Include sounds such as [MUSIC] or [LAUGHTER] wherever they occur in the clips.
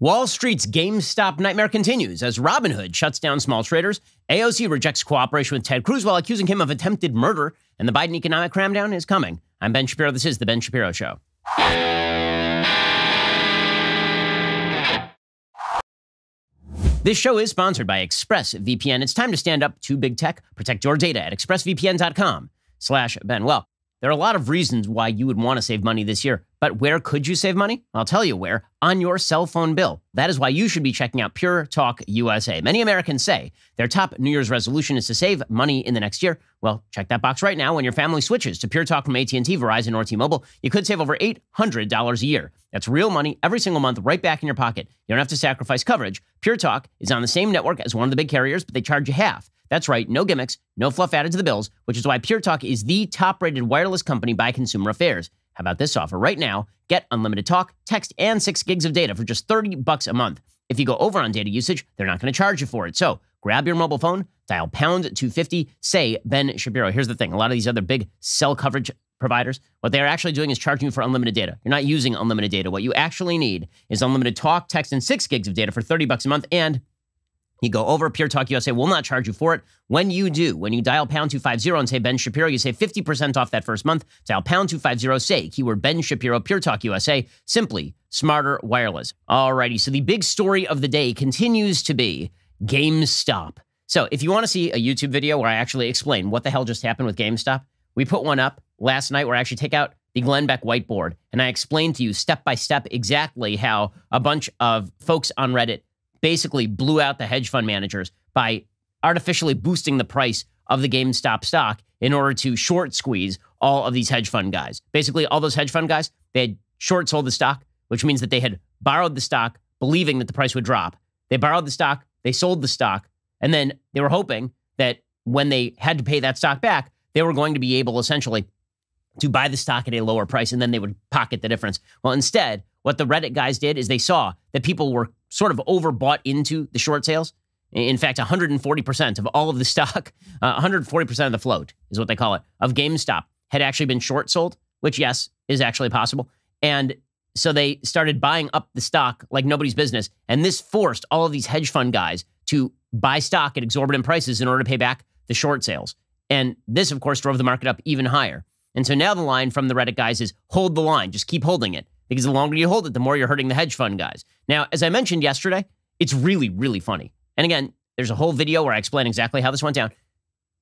Wall Street's GameStop nightmare continues as Robinhood shuts down small traders, AOC rejects cooperation with Ted Cruz while accusing him of attempted murder, and the Biden economic cramdown is coming. I'm Ben Shapiro. This is The Ben Shapiro Show. This show is sponsored by ExpressVPN. It's time to stand up to big tech. Protect your data at expressvpn.com slash Ben. Well, there are a lot of reasons why you would want to save money this year, but where could you save money? I'll tell you where on your cell phone bill. That is why you should be checking out Pure Talk USA. Many Americans say their top New Year's resolution is to save money in the next year. Well, check that box right now. When your family switches to Pure Talk from AT&T, Verizon, or T-Mobile, you could save over $800 a year. That's real money every single month right back in your pocket. You don't have to sacrifice coverage. Pure Talk is on the same network as one of the big carriers, but they charge you half. That's right, no gimmicks, no fluff added to the bills, which is why Pure Talk is the top rated wireless company by Consumer Affairs. How about this offer? Right now, get unlimited talk, text, and six gigs of data for just 30 bucks a month. If you go over on data usage, they're not going to charge you for it. So grab your mobile phone, dial pound 250, say Ben Shapiro. Here's the thing a lot of these other big cell coverage providers, what they are actually doing is charging you for unlimited data. You're not using unlimited data. What you actually need is unlimited talk, text, and six gigs of data for 30 bucks a month and you go over, Pure Talk USA will not charge you for it. When you do, when you dial pound 250 and say Ben Shapiro, you say 50% off that first month. Dial pound 250, say keyword Ben Shapiro, Pure Talk USA, simply smarter wireless. Alrighty, so the big story of the day continues to be GameStop. So if you want to see a YouTube video where I actually explain what the hell just happened with GameStop, we put one up last night where I actually take out the Glenn Beck whiteboard and I explain to you step by step exactly how a bunch of folks on Reddit basically blew out the hedge fund managers by artificially boosting the price of the GameStop stock in order to short squeeze all of these hedge fund guys. Basically, all those hedge fund guys, they had short sold the stock, which means that they had borrowed the stock believing that the price would drop. They borrowed the stock, they sold the stock, and then they were hoping that when they had to pay that stock back, they were going to be able essentially to buy the stock at a lower price and then they would pocket the difference. Well, instead, what the Reddit guys did is they saw that people were sort of overbought into the short sales. In fact, 140% of all of the stock, [LAUGHS] uh, 140% of the float is what they call it, of GameStop had actually been short sold, which, yes, is actually possible. And so they started buying up the stock like nobody's business. And this forced all of these hedge fund guys to buy stock at exorbitant prices in order to pay back the short sales. And this, of course, drove the market up even higher. And so now the line from the Reddit guys is hold the line, just keep holding it because the longer you hold it, the more you're hurting the hedge fund guys. Now, as I mentioned yesterday, it's really, really funny. And again, there's a whole video where I explain exactly how this went down.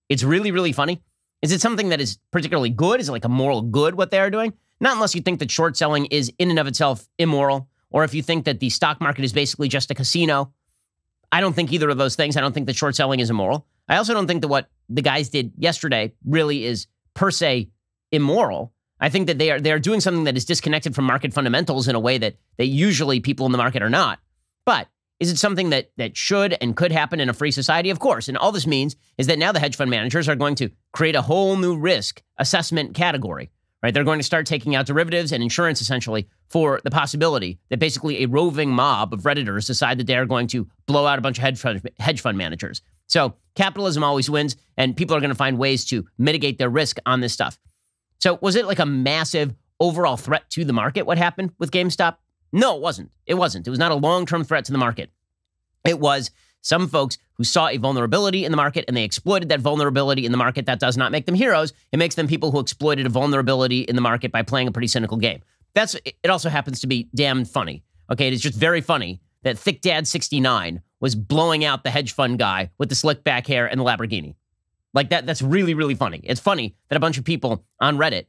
It's really, really funny. Is it something that is particularly good? Is it like a moral good what they are doing? Not unless you think that short selling is in and of itself immoral, or if you think that the stock market is basically just a casino. I don't think either of those things. I don't think that short selling is immoral. I also don't think that what the guys did yesterday really is per se immoral. I think that they are they are doing something that is disconnected from market fundamentals in a way that that usually people in the market are not. But is it something that that should and could happen in a free society? Of course. And all this means is that now the hedge fund managers are going to create a whole new risk assessment category. Right? They're going to start taking out derivatives and insurance essentially for the possibility that basically a roving mob of redditors decide that they are going to blow out a bunch of hedge fund, hedge fund managers. So, capitalism always wins and people are going to find ways to mitigate their risk on this stuff. So was it like a massive overall threat to the market what happened with GameStop? No, it wasn't. It wasn't. It was not a long-term threat to the market. It was some folks who saw a vulnerability in the market and they exploited that vulnerability in the market. That does not make them heroes. It makes them people who exploited a vulnerability in the market by playing a pretty cynical game. That's it also happens to be damn funny. Okay, it is just very funny that Thick Dad 69 was blowing out the hedge fund guy with the slick back hair and the Lamborghini. Like that, that's really, really funny. It's funny that a bunch of people on Reddit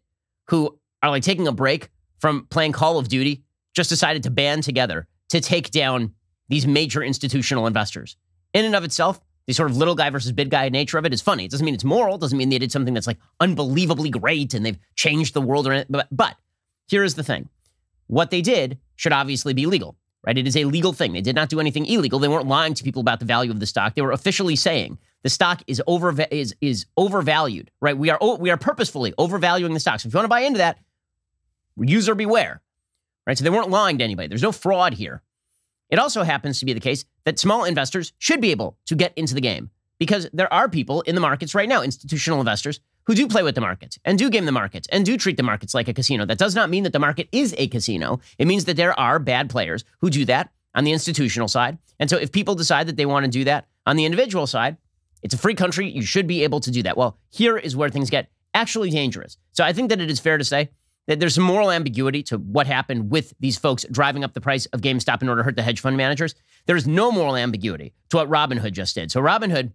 who are like taking a break from playing Call of Duty just decided to band together to take down these major institutional investors. In and of itself, the sort of little guy versus big guy nature of it is funny. It doesn't mean it's moral, doesn't mean they did something that's like unbelievably great and they've changed the world or anything. But, but here is the thing what they did should obviously be legal, right? It is a legal thing. They did not do anything illegal. They weren't lying to people about the value of the stock. They were officially saying the stock is over is is overvalued, right? We are oh, we are purposefully overvaluing the stocks. So if you want to buy into that, user beware, right? So they weren't lying to anybody. There's no fraud here. It also happens to be the case that small investors should be able to get into the game because there are people in the markets right now, institutional investors, who do play with the markets and do game the markets and do treat the markets like a casino. That does not mean that the market is a casino. It means that there are bad players who do that on the institutional side. And so if people decide that they want to do that on the individual side, it's a free country. You should be able to do that. Well, here is where things get actually dangerous. So I think that it is fair to say that there's some moral ambiguity to what happened with these folks driving up the price of GameStop in order to hurt the hedge fund managers. There is no moral ambiguity to what Robinhood just did. So Robinhood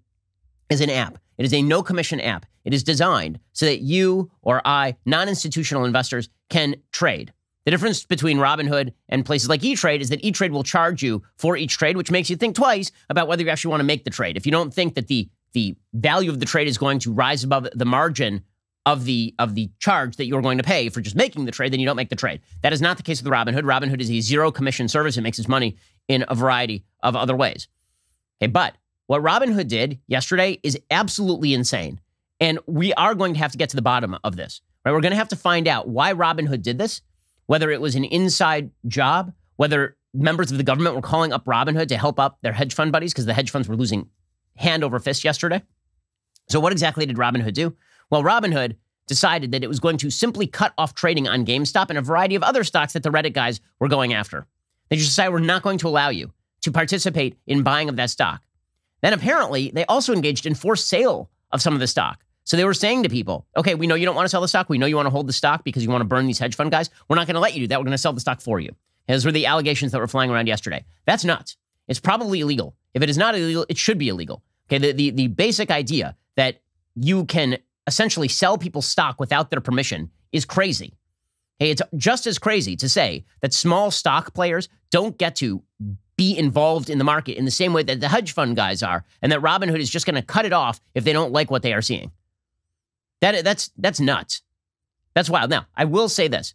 is an app. It is a no commission app. It is designed so that you or I, non institutional investors, can trade. The difference between Robinhood and places like E-Trade is that E-Trade will charge you for each trade, which makes you think twice about whether you actually want to make the trade. If you don't think that the the value of the trade is going to rise above the margin of the of the charge that you're going to pay for just making the trade, then you don't make the trade. That is not the case with Robinhood. Robinhood is a zero commission service. It makes its money in a variety of other ways. Okay, but what Robinhood did yesterday is absolutely insane. And we are going to have to get to the bottom of this. Right? We're going to have to find out why Robinhood did this, whether it was an inside job, whether members of the government were calling up Robinhood to help up their hedge fund buddies because the hedge funds were losing hand over fist yesterday. So, what exactly did Robinhood do? Well, Robinhood decided that it was going to simply cut off trading on GameStop and a variety of other stocks that the Reddit guys were going after. They just decided we're not going to allow you to participate in buying of that stock. Then apparently, they also engaged in forced sale of some of the stock. So they were saying to people, okay, we know you don't want to sell the stock. We know you want to hold the stock because you want to burn these hedge fund guys. We're not going to let you do that. We're going to sell the stock for you. those were the allegations that were flying around yesterday. That's nuts. It's probably illegal. If it is not illegal, it should be illegal. Okay, the, the, the basic idea that you can essentially sell people stock without their permission is crazy. Hey, it's just as crazy to say that small stock players don't get to be involved in the market in the same way that the hedge fund guys are, and that Robinhood is just going to cut it off if they don't like what they are seeing. That that's that's nuts. That's wild. Now, I will say this: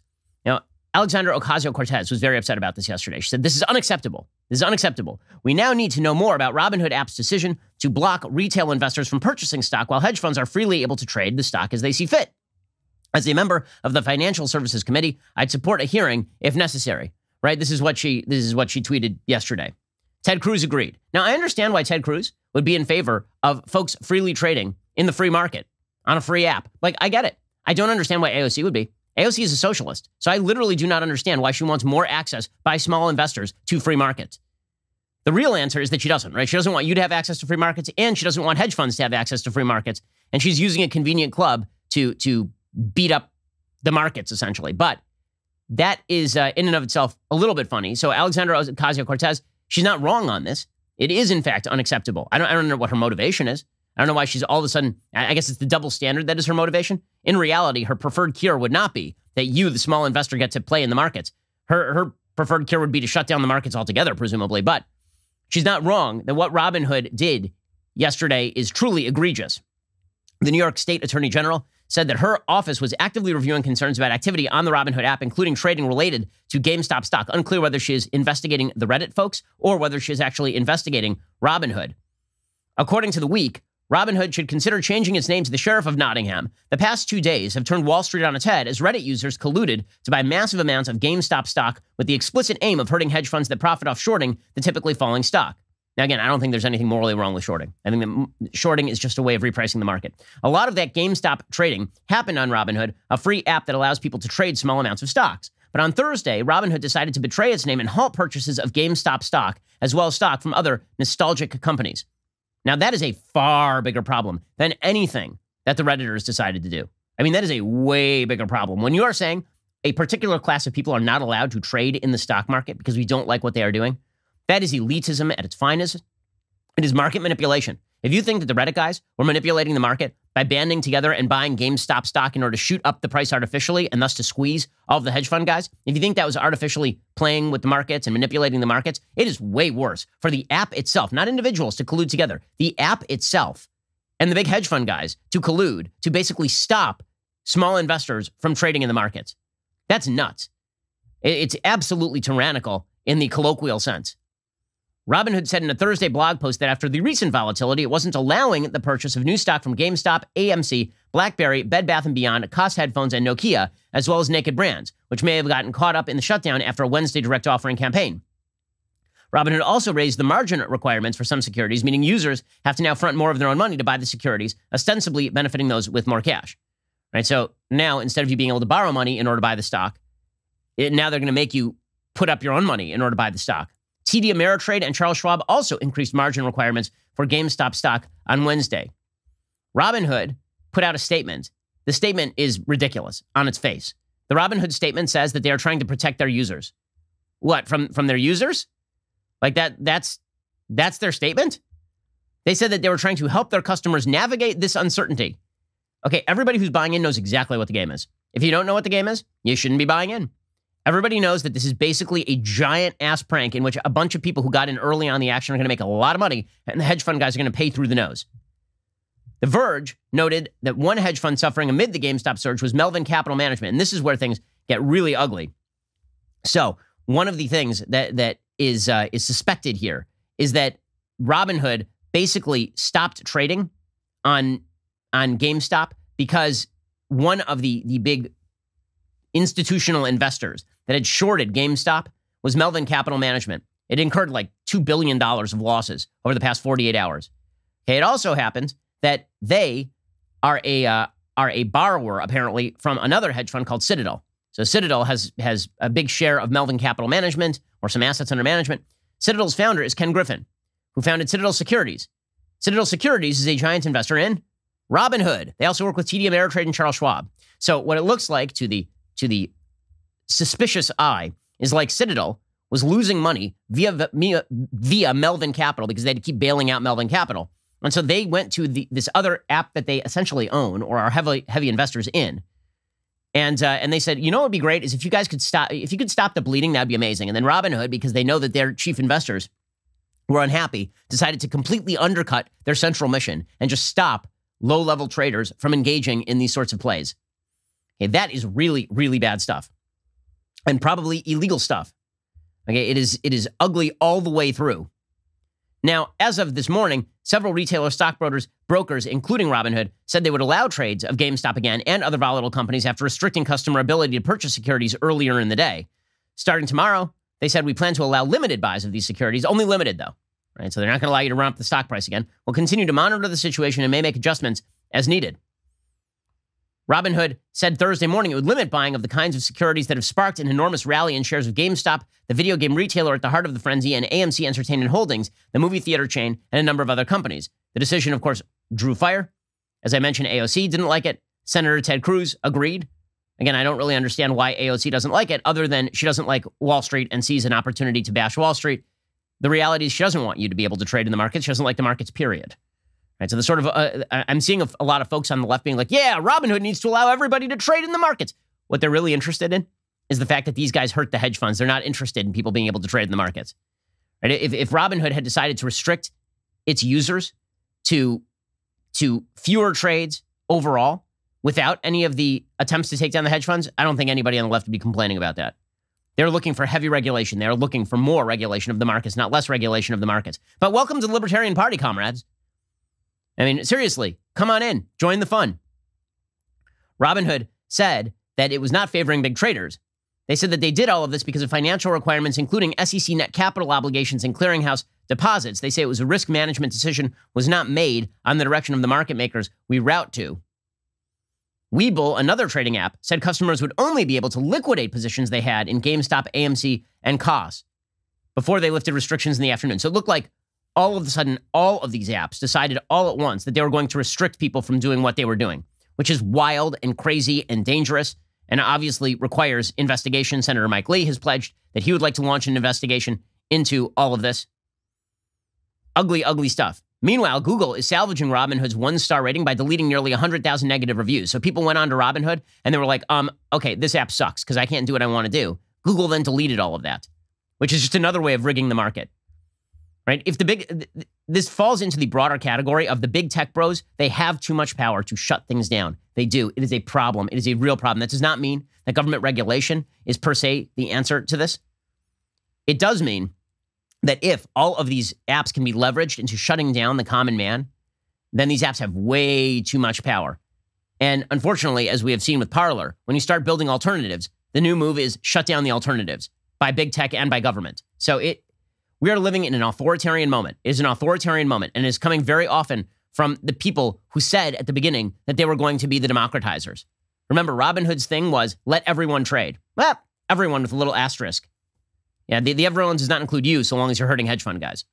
Alexandra Ocasio Cortez was very upset about this yesterday. She said, This is unacceptable. This is unacceptable. We now need to know more about Robinhood App's decision to block retail investors from purchasing stock while hedge funds are freely able to trade the stock as they see fit. As a member of the Financial Services Committee, I'd support a hearing if necessary. Right? This is what she this is what she tweeted yesterday. Ted Cruz agreed. Now, I understand why Ted Cruz would be in favor of folks freely trading in the free market on a free app. Like I get it. I don't understand why AOC would be. AOC is a socialist. So I literally do not understand why she wants more access by small investors to free markets. The real answer is that she doesn't, right? She doesn't want you to have access to free markets and she doesn't want hedge funds to have access to free markets. And she's using a convenient club to, to beat up the markets, essentially. But that is, uh, in and of itself, a little bit funny. So Alexandra Ocasio Cortez, she's not wrong on this. It is, in fact, unacceptable. I don't, I don't know what her motivation is. I don't know why she's all of a sudden, I guess it's the double standard that is her motivation. In reality, her preferred cure would not be that you, the small investor, get to play in the markets. Her, her preferred cure would be to shut down the markets altogether, presumably. But she's not wrong that what Robinhood did yesterday is truly egregious. The New York State Attorney General said that her office was actively reviewing concerns about activity on the Robinhood app, including trading related to GameStop stock. Unclear whether she is investigating the Reddit folks or whether she is actually investigating Robinhood. According to The Week, Robinhood should consider changing its name to the Sheriff of Nottingham. The past two days have turned Wall Street on its head as Reddit users colluded to buy massive amounts of GameStop stock with the explicit aim of hurting hedge funds that profit off shorting the typically falling stock. Now, again, I don't think there's anything morally wrong with shorting. I think that shorting is just a way of repricing the market. A lot of that GameStop trading happened on Robinhood, a free app that allows people to trade small amounts of stocks. But on Thursday, Robinhood decided to betray its name and halt purchases of GameStop stock, as well as stock from other nostalgic companies. Now, that is a far bigger problem than anything that the Redditors decided to do. I mean, that is a way bigger problem. When you are saying a particular class of people are not allowed to trade in the stock market because we don't like what they are doing, that is elitism at its finest. It is market manipulation. If you think that the Reddit guys were manipulating the market by banding together and buying GameStop stock in order to shoot up the price artificially and thus to squeeze all of the hedge fund guys, if you think that was artificially playing with the markets and manipulating the markets, it is way worse for the app itself, not individuals to collude together, the app itself and the big hedge fund guys to collude to basically stop small investors from trading in the markets. That's nuts. It's absolutely tyrannical in the colloquial sense. Robinhood said in a Thursday blog post that after the recent volatility, it wasn't allowing the purchase of new stock from GameStop, AMC, BlackBerry, Bed Bath & Beyond, Cost Headphones, and Nokia, as well as Naked Brands, which may have gotten caught up in the shutdown after a Wednesday direct offering campaign. Robinhood also raised the margin requirements for some securities, meaning users have to now front more of their own money to buy the securities, ostensibly benefiting those with more cash. Right? So now, instead of you being able to borrow money in order to buy the stock, it, now they're going to make you put up your own money in order to buy the stock. TD Ameritrade and Charles Schwab also increased margin requirements for GameStop stock on Wednesday. Robinhood put out a statement. The statement is ridiculous on its face. The Robinhood statement says that they are trying to protect their users. What from from their users? Like that? That's that's their statement. They said that they were trying to help their customers navigate this uncertainty. Okay, everybody who's buying in knows exactly what the game is. If you don't know what the game is, you shouldn't be buying in. Everybody knows that this is basically a giant ass prank in which a bunch of people who got in early on the action are going to make a lot of money, and the hedge fund guys are going to pay through the nose. The Verge noted that one hedge fund suffering amid the GameStop surge was Melvin Capital Management, and this is where things get really ugly. So, one of the things that that is uh, is suspected here is that Robinhood basically stopped trading on on GameStop because one of the the big institutional investors that had shorted GameStop was Melvin Capital Management. It incurred like $2 billion of losses over the past 48 hours. Okay, it also happens that they are a, uh, are a borrower, apparently, from another hedge fund called Citadel. So Citadel has, has a big share of Melvin Capital Management or some assets under management. Citadel's founder is Ken Griffin, who founded Citadel Securities. Citadel Securities is a giant investor in Robinhood. They also work with TD Ameritrade and Charles Schwab. So what it looks like to the to the suspicious eye is like Citadel was losing money via via, Melvin Capital because they had to keep bailing out Melvin Capital. And so they went to the, this other app that they essentially own or are heavily heavy investors in. And, uh, and they said, you know, what would be great is if you guys could stop, if you could stop the bleeding, that'd be amazing. And then Robinhood, because they know that their chief investors were unhappy, decided to completely undercut their central mission and just stop low level traders from engaging in these sorts of plays. Okay, that is really, really bad stuff and probably illegal stuff. Okay, it is it is ugly all the way through. Now, as of this morning, several retailer stockbrokers, brokers, including Robinhood, said they would allow trades of GameStop again and other volatile companies after restricting customer ability to purchase securities earlier in the day. Starting tomorrow, they said we plan to allow limited buys of these securities, only limited though. Right? So they're not going to allow you to run up the stock price again. We'll continue to monitor the situation and may make adjustments as needed. Robinhood said Thursday morning it would limit buying of the kinds of securities that have sparked an enormous rally in shares of GameStop, the video game retailer at the heart of the frenzy, and AMC Entertainment Holdings, the movie theater chain, and a number of other companies. The decision, of course, drew fire. As I mentioned, AOC didn't like it. Senator Ted Cruz agreed. Again, I don't really understand why AOC doesn't like it, other than she doesn't like Wall Street and sees an opportunity to bash Wall Street. The reality is she doesn't want you to be able to trade in the markets. She doesn't like the markets, period. Right, so the sort of uh, uh I'm seeing a, lot of folks on the left being like, "Yeah, Robinhood needs to allow everybody to trade in the markets." What they're really interested in is the fact that these guys hurt the hedge funds. They're not interested in people being able to trade in the markets. Right? If, if Robinhood had decided to restrict its users to to fewer trades overall without any of the attempts to take down the hedge funds, I don't think anybody on the left would be complaining about that. They're looking for heavy regulation. They're looking for more regulation of the markets, not less regulation of the markets. But welcome to the Libertarian Party, comrades. I mean, seriously, come on in, join the fun. Robinhood said that it was not favoring big traders. They said that they did all of this because of financial requirements, including SEC net capital obligations and clearinghouse deposits. They say it was a risk management decision was not made on the direction of the market makers we route to. Weeble, another trading app, said customers would only be able to liquidate positions they had in GameStop, AMC, and COS before they lifted restrictions in the afternoon. So it looked like all of a sudden, all of these apps decided all at once that they were going to restrict people from doing what they were doing, which is wild and crazy and dangerous and obviously requires investigation. Senator Mike Lee has pledged that he would like to launch an investigation into all of this. Ugly, ugly stuff. Meanwhile, Google is salvaging Robinhood's one star rating by deleting nearly 100,000 negative reviews. So people went on to Robinhood and they were like, um, okay, this app sucks because I can't do what I want to do. Google then deleted all of that, which is just another way of rigging the market right? If the big, this falls into the broader category of the big tech bros, they have too much power to shut things down. They do. It is a problem. It is a real problem. That does not mean that government regulation is per se the answer to this. It does mean that if all of these apps can be leveraged into shutting down the common man, then these apps have way too much power. And unfortunately, as we have seen with Parler, when you start building alternatives, the new move is shut down the alternatives by big tech and by government. So it we are living in an authoritarian moment. It is an authoritarian moment and is coming very often from the people who said at the beginning that they were going to be the democratizers. Remember, Robin Hood's thing was let everyone trade. Well, everyone with a little asterisk. Yeah, the, the everyone does not include you so long as you're hurting hedge fund guys.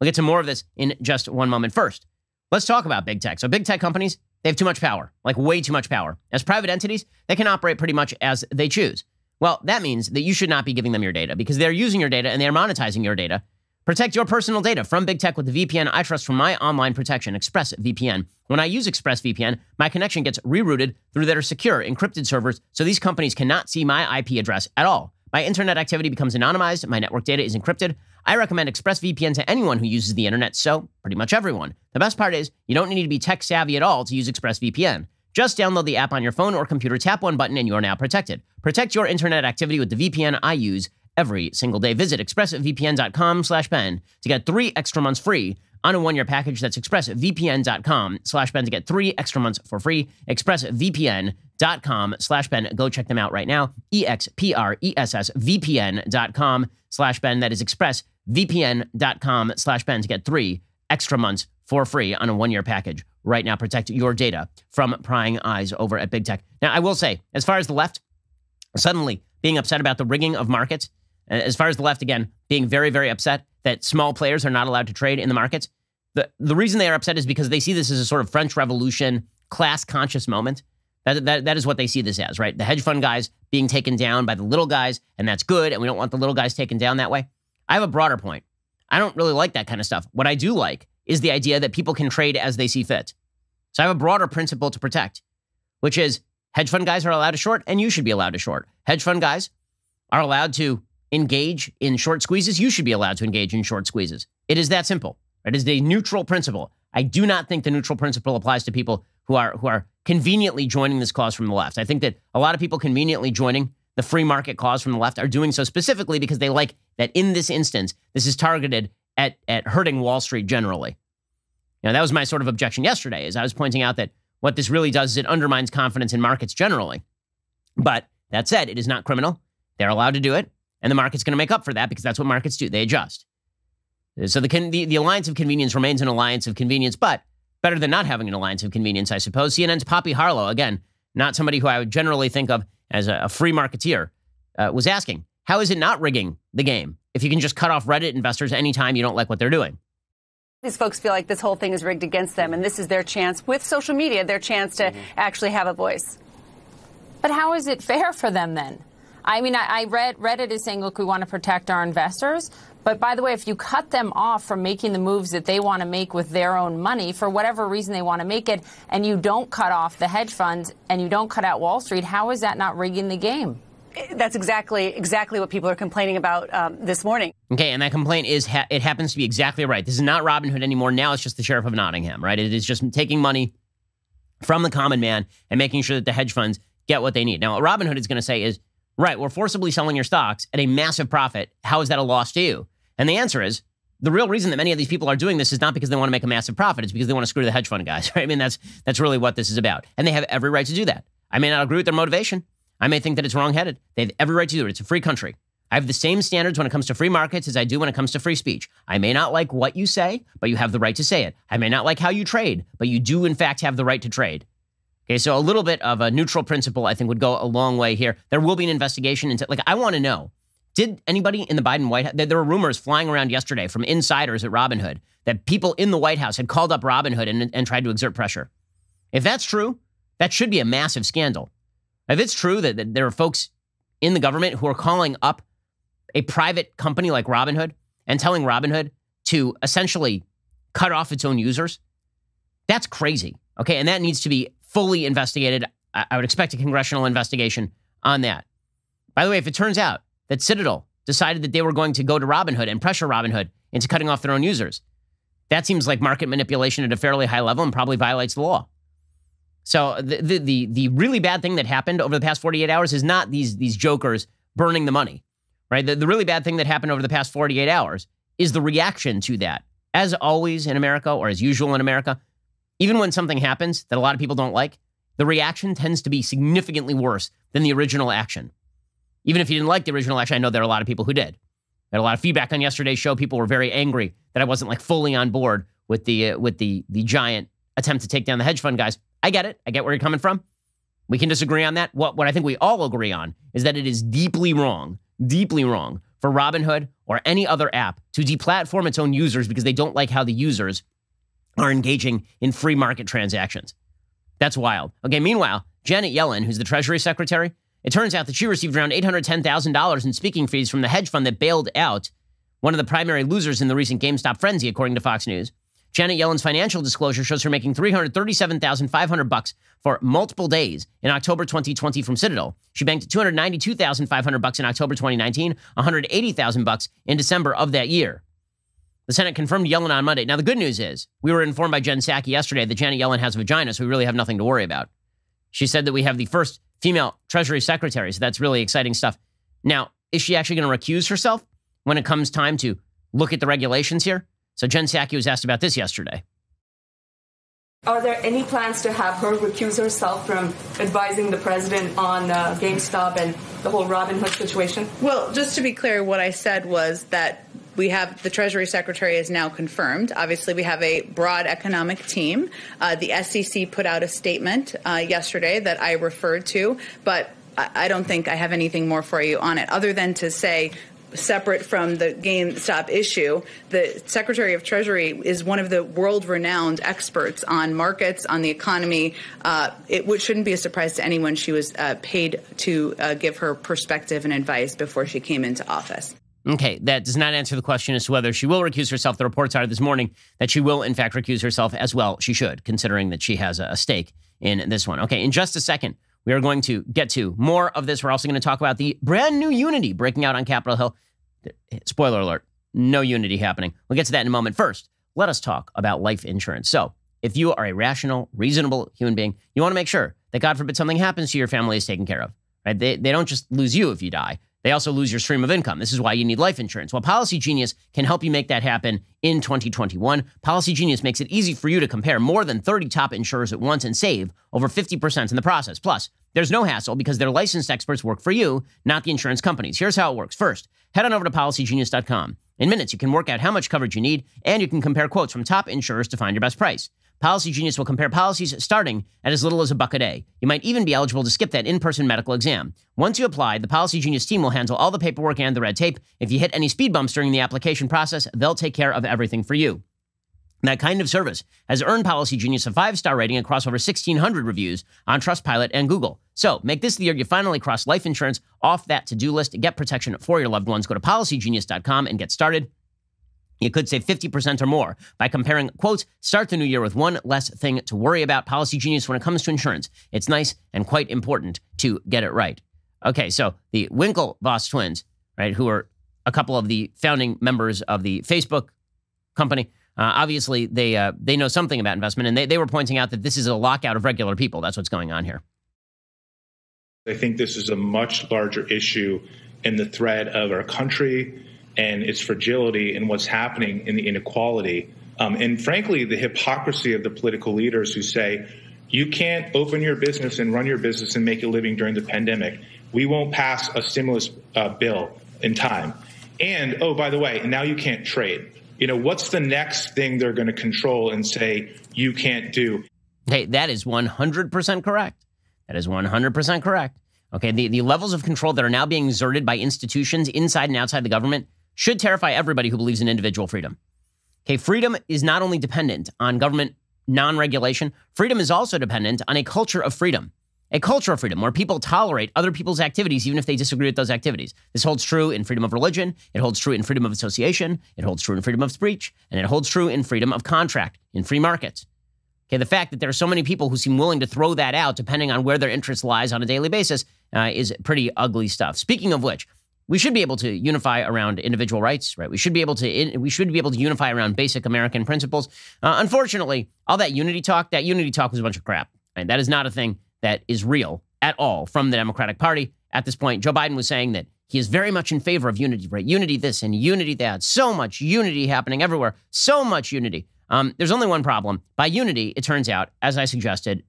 We'll get to more of this in just one moment. First, let's talk about big tech. So, big tech companies, they have too much power, like way too much power. As private entities, they can operate pretty much as they choose. Well, that means that you should not be giving them your data because they're using your data and they're monetizing your data. Protect your personal data from big tech with the VPN I trust for my online protection, ExpressVPN. When I use ExpressVPN, my connection gets rerouted through their secure, encrypted servers, so these companies cannot see my IP address at all. My internet activity becomes anonymized, my network data is encrypted. I recommend ExpressVPN to anyone who uses the internet, so pretty much everyone. The best part is, you don't need to be tech savvy at all to use ExpressVPN. Just download the app on your phone or computer, tap one button, and you are now protected. Protect your internet activity with the VPN I use every single day. Visit expressvpn.com slash Ben to get three extra months free on a one-year package. That's expressvpn.com slash Ben to get three extra months for free. expressvpn.com slash Ben. Go check them out right now. E-X-P-R-E-S-S VPN.com slash Ben. That is expressvpn.com slash Ben to get three extra months for free on a one-year package right now protect your data from prying eyes over at big tech. Now, I will say, as far as the left, suddenly being upset about the rigging of markets, as far as the left, again, being very, very upset that small players are not allowed to trade in the markets. The, the reason they are upset is because they see this as a sort of French Revolution class conscious moment. That, that, that is what they see this as, right? The hedge fund guys being taken down by the little guys, and that's good. And we don't want the little guys taken down that way. I have a broader point. I don't really like that kind of stuff. What I do like is the idea that people can trade as they see fit. So I have a broader principle to protect, which is hedge fund guys are allowed to short, and you should be allowed to short. Hedge fund guys are allowed to engage in short squeezes. You should be allowed to engage in short squeezes. It is that simple. It is a neutral principle. I do not think the neutral principle applies to people who are who are conveniently joining this cause from the left. I think that a lot of people conveniently joining the free market cause from the left are doing so specifically because they like that in this instance, this is targeted at, at hurting Wall Street generally. You know, that was my sort of objection yesterday, is I was pointing out that what this really does is it undermines confidence in markets generally. But that said, it is not criminal. They're allowed to do it, and the market's going to make up for that because that's what markets do. They adjust. So the, the, the alliance of convenience remains an alliance of convenience, but better than not having an alliance of convenience, I suppose. CNN's Poppy Harlow, again, not somebody who I would generally think of as a, a free marketeer, uh, was asking, how is it not rigging the game if you can just cut off Reddit investors anytime you don't like what they're doing? These folks feel like this whole thing is rigged against them, and this is their chance with social media, their chance to mm-hmm. actually have a voice. But how is it fair for them then? I mean, I, I read Reddit is saying, look, we want to protect our investors. But by the way, if you cut them off from making the moves that they want to make with their own money for whatever reason they want to make it, and you don't cut off the hedge funds and you don't cut out Wall Street, how is that not rigging the game? That's exactly exactly what people are complaining about um, this morning. Okay, and that complaint is ha- it happens to be exactly right. This is not Robin Hood anymore. Now it's just the sheriff of Nottingham, right? It is just taking money from the common man and making sure that the hedge funds get what they need. Now, what Robin Hood is going to say is, right, we're forcibly selling your stocks at a massive profit. How is that a loss to you? And the answer is, the real reason that many of these people are doing this is not because they want to make a massive profit. It's because they want to screw the hedge fund guys. [LAUGHS] Right? I mean, that's that's really what this is about, and they have every right to do that. I may not agree with their motivation. I may think that it's wrongheaded. They have every right to do it. It's a free country. I have the same standards when it comes to free markets as I do when it comes to free speech. I may not like what you say, but you have the right to say it. I may not like how you trade, but you do, in fact, have the right to trade. Okay, so a little bit of a neutral principle, I think, would go a long way here. There will be an investigation into, like, I want to know did anybody in the Biden White House, there were rumors flying around yesterday from insiders at Robinhood that people in the White House had called up Robinhood and, and tried to exert pressure. If that's true, that should be a massive scandal. If it's true that, that there are folks in the government who are calling up a private company like Robinhood and telling Robinhood to essentially cut off its own users, that's crazy. Okay. And that needs to be fully investigated. I, I would expect a congressional investigation on that. By the way, if it turns out that Citadel decided that they were going to go to Robinhood and pressure Robinhood into cutting off their own users, that seems like market manipulation at a fairly high level and probably violates the law. So the, the, the the really bad thing that happened over the past 48 hours is not these these jokers burning the money, right? The, the really bad thing that happened over the past 48 hours is the reaction to that. As always in America, or as usual in America, even when something happens that a lot of people don't like, the reaction tends to be significantly worse than the original action. Even if you didn't like the original action, I know there are a lot of people who did. I had a lot of feedback on yesterday's show. People were very angry that I wasn't like fully on board with the uh, with the the giant attempt to take down the hedge fund guys. I get it. I get where you're coming from. We can disagree on that. What, what I think we all agree on is that it is deeply wrong, deeply wrong for Robinhood or any other app to deplatform its own users because they don't like how the users are engaging in free market transactions. That's wild. Okay, meanwhile, Janet Yellen, who's the Treasury Secretary, it turns out that she received around $810,000 in speaking fees from the hedge fund that bailed out one of the primary losers in the recent GameStop frenzy, according to Fox News. Janet Yellen's financial disclosure shows her making 337,500 bucks for multiple days in October 2020 from Citadel. She banked 292,500 bucks in October 2019, 180,000 bucks in December of that year. The Senate confirmed Yellen on Monday. Now the good news is, we were informed by Jen Psaki yesterday that Janet Yellen has a vagina, so we really have nothing to worry about. She said that we have the first female Treasury Secretary, so that's really exciting stuff. Now, is she actually going to recuse herself when it comes time to look at the regulations here? So Jen Psaki was asked about this yesterday. Are there any plans to have her recuse herself from advising the president on uh, GameStop and the whole Robin Hood situation? Well, just to be clear, what I said was that we have the Treasury Secretary is now confirmed. Obviously, we have a broad economic team. Uh, the SEC put out a statement uh, yesterday that I referred to, but I don't think I have anything more for you on it other than to say separate from the GameStop issue, the Secretary of Treasury is one of the world-renowned experts on markets, on the economy. Uh, it shouldn't be a surprise to anyone she was uh, paid to uh, give her perspective and advice before she came into office. Okay, that does not answer the question as to whether she will recuse herself. The reports are this morning that she will, in fact, recuse herself as well. She should, considering that she has a stake in this one. Okay, in just a second. We are going to get to more of this. We're also going to talk about the brand new unity breaking out on Capitol Hill. Spoiler alert, no unity happening. We'll get to that in a moment. First, let us talk about life insurance. So, if you are a rational, reasonable human being, you want to make sure that, God forbid, something happens to your family is taken care of. Right? They, they don't just lose you if you die. They also lose your stream of income. This is why you need life insurance. Well, Policy Genius can help you make that happen in 2021. Policy Genius makes it easy for you to compare more than 30 top insurers at once and save over 50% in the process. Plus, there's no hassle because their licensed experts work for you, not the insurance companies. Here's how it works. First, head on over to policygenius.com. In minutes, you can work out how much coverage you need, and you can compare quotes from top insurers to find your best price. Policy Genius will compare policies starting at as little as a buck a day. You might even be eligible to skip that in person medical exam. Once you apply, the Policy Genius team will handle all the paperwork and the red tape. If you hit any speed bumps during the application process, they'll take care of everything for you. That kind of service has earned Policy Genius a five star rating across over 1,600 reviews on Trustpilot and Google. So make this the year you finally cross life insurance off that to do list. Get protection for your loved ones. Go to policygenius.com and get started you could save 50% or more by comparing quotes. Start the new year with one less thing to worry about. Policy Genius, when it comes to insurance, it's nice and quite important to get it right. Okay, so the Winklevoss twins, right, who are a couple of the founding members of the Facebook company, uh, obviously they uh, they know something about investment, and they, they were pointing out that this is a lockout of regular people. That's what's going on here. I think this is a much larger issue in the threat of our country and its fragility and what's happening in the inequality. Um, and frankly, the hypocrisy of the political leaders who say, you can't open your business and run your business and make a living during the pandemic. We won't pass a stimulus uh, bill in time. And oh, by the way, now you can't trade. You know, what's the next thing they're going to control and say you can't do? Hey, that is 100% correct. That is 100% correct. Okay, the, the levels of control that are now being exerted by institutions inside and outside the government should terrify everybody who believes in individual freedom. Okay, freedom is not only dependent on government non regulation, freedom is also dependent on a culture of freedom. A culture of freedom where people tolerate other people's activities even if they disagree with those activities. This holds true in freedom of religion, it holds true in freedom of association, it holds true in freedom of speech, and it holds true in freedom of contract, in free markets. Okay, the fact that there are so many people who seem willing to throw that out depending on where their interest lies on a daily basis uh, is pretty ugly stuff. Speaking of which, we should be able to unify around individual rights, right? We should be able to we should be able to unify around basic American principles. Uh, unfortunately, all that unity talk, that unity talk was a bunch of crap, and that is not a thing that is real at all from the Democratic Party at this point. Joe Biden was saying that he is very much in favor of unity, right? Unity this and unity that. So much unity happening everywhere. So much unity. Um, there's only one problem. By unity, it turns out, as I suggested,